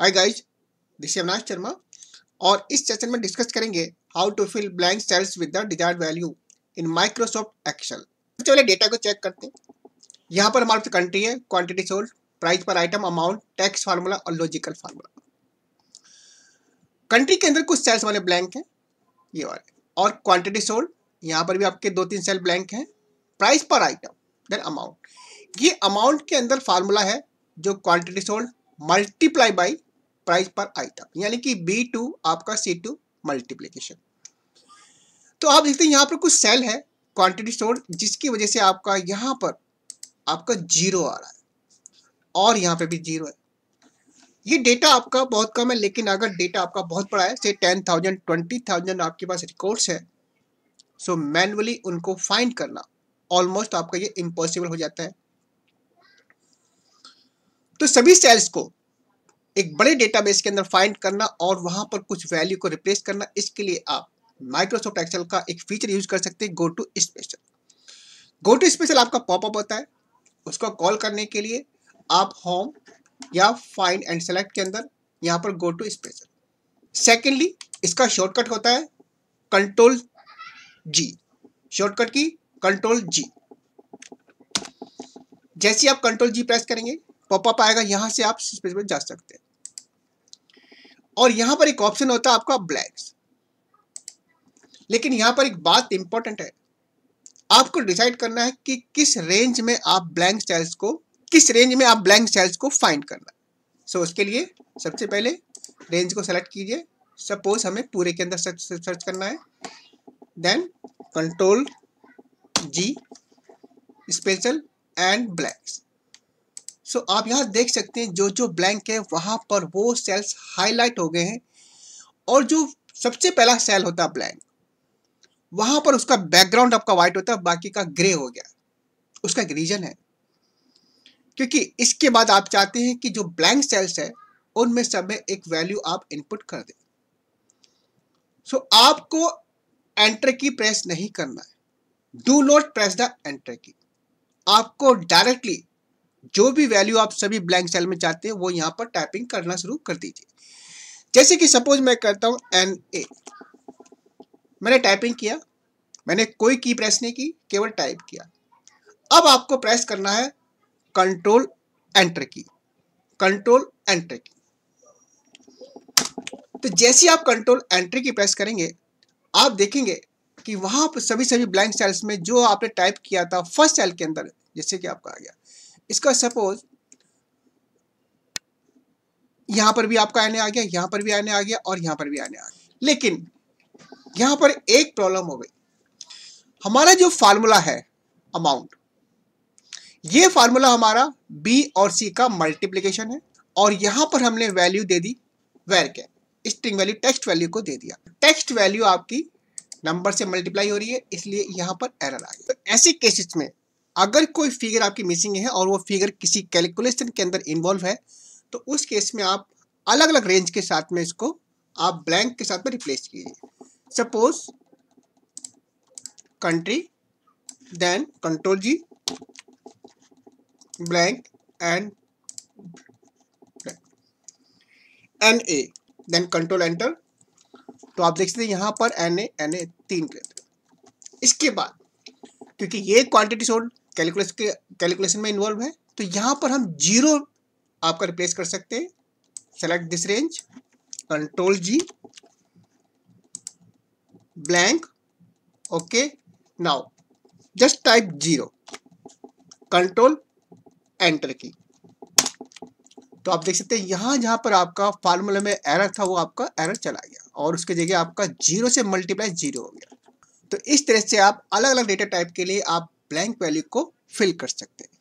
hi guys this Avinash Sharma और इस session में डिस्कस करेंगे how to fill blank cells with the desired value in Microsoft Excel सबसे पहले डेटा को चेक करते हैं यहाँ पर हमारे पास कंट्री है quantity sold price per item amount tax formula और लॉजिकल फार्मूला कंट्री के अंदर कुछ सेल्स हमारे ब्लैंक हैं ये वाले और क्वांटिटी सोल्ड यहाँ पर भी आपके दो तीन सेल ब्लैंक हैं price per item then amount ये अमाउंट के अंदर फार्मूला है जो quantity sold multiply by price per item यानी कि बी टू आपका सी टू मल्टीप्लीकेशन तो आप देखते हैं यहाँ पर कुछ सेल है क्वांटिटी स्टोर जिसकी वजह से आपका यहाँ पर आपका जीरो आ रहा है और यहाँ पे भी जीरो है ये डेटा आपका बहुत कम है लेकिन अगर डेटा आपका बहुत बड़ा है से टेन थाउजेंड ट्वेंटी थाउजेंड आपके पास रिकॉर्ड्स है सो मैनुअली उनको फाइंड करना ऑलमोस्ट आपका ये इम्पॉसिबल हो जाता है तो सभी सेल्स को एक बड़े डेटाबेस के अंदर फाइंड करना और वहां पर कुछ वैल्यू को रिप्लेस करना इसके लिए आप माइक्रोसॉफ्ट एक्सेल का एक फीचर यूज कर सकते हैं go to special go to special आपका पॉपअप होता है उसको कॉल करने के लिए आप होम या फाइंड एंड सेलेक्ट के अंदर यहाँ पर गो टू स्पेशल सेकेंडली इसका शॉर्टकट होता है control G shortcut key control G जैसे आप कंट्रोल जी प्रेस करेंगे पॉपअप आएगा यहाँ से आप स्पेस में जा सकते हैं और यहाँ पर एक ऑप्शन होता है आपका ब्लैक्स लेकिन यहाँ पर एक बात इंपॉर्टेंट है आपको डिसाइड करना है कि किस रेंज में आप ब्लैंक सेल्स को किस रेंज में आप ब्लैंक सेल्स को फाइंड करना सो so, उसके लिए सबसे पहले रेंज को सेलेक्ट कीजिए सपोज हमें पूरे के अंदर सर्च, सर्च करना है then control G special and blanks so so, आप यहाँ देख सकते हैं जो जो ब्लैंक है वहाँ पर वो सेल्स हाईलाइट हो गए हैं और जो सबसे पहला सेल होता है ब्लैंक वहाँ पर उसका बैकग्राउंड आपका वाइट होता है बाकी का ग्रे हो गया उसका एक रीज़न है क्योंकि इसके बाद आप चाहते हैं कि जो ब्लैंक सेल्स है उनमें सब में एक वैल्यू आप इनपुट कर दें सो so, आपको एंटर की प्रेस नहीं करना है do not press the enter key आपको डायरेक्टली जो भी वैल्यू आप सभी ब्लैंक सेल में चाहते हैं वो यहाँ पर टाइपिंग करना शुरू कर दीजिए जैसे कि सपोज मैं करता हूँ एन ए मैंने टाइपिंग किया मैंने कोई की प्रेस नहीं की केवल टाइप किया अब आपको प्रेस करना है control enter key control enter key तो जैसे आप कंट्रोल एंट्री की प्रेस करेंगे आप देखेंगे कि वहां पर सभी सभी ब्लैंक सेल्स में जो आपने टाइप किया था फर्स्ट सेल के अंदर जैसे कि आपका आ गया इसका सपोज यहां पर भी आपका आने आ गया यहां पर भी आने आ गया और यहां पर भी आने आ गया लेकिन यहां पर एक प्रॉब्लम हो गई हमारा जो फार्मूला है अमाउंट ये फार्मूला हमारा बी और सी का मल्टीप्लीकेशन है और यहां पर हमने वैल्यू दे दी वेर के स्ट्रिंग वैल्यू टेक्स्ट वैल्यू को दे दिया टेक्स्ट वैल्यू आपकी नंबर से मल्टीप्लाई हो रही है इसलिए यहां पर एरर आ गई तो ऐसे केसेस में अगर कोई फिगर आपकी मिसिंग है और वो फिगर किसी कैलकुलेशन के अंदर इन्वॉल्व है तो उस केस में आप अलग अलग रेंज के साथ में इसको आप ब्लैंक के साथ में रिप्लेस कीजिए suppose country then control G blank and N A then control enter तो आप देख सकते हैं यहां पर एन ए एन ए तीन इसके बाद क्योंकि ये क्वांटिटी सोल्ड कैलकुलेशन के कैलकुलेशन में इन्वॉल्व है तो यहाँ पर हम जीरो आपका रिप्लेस कर सकते हैं select this range control G blank okay now just type zero control enter key तो आप देख सकते हैं यहां जहां पर आपका फार्मूला में एरर था वो आपका एरर चला गया और उसके जगह आपका जीरो से मल्टीप्लाई जीरो हो गया तो इस तरह से आप अलग अलग डेटा टाइप के लिए आप ब्लैंक वैल्यू को फिल कर सकते हैं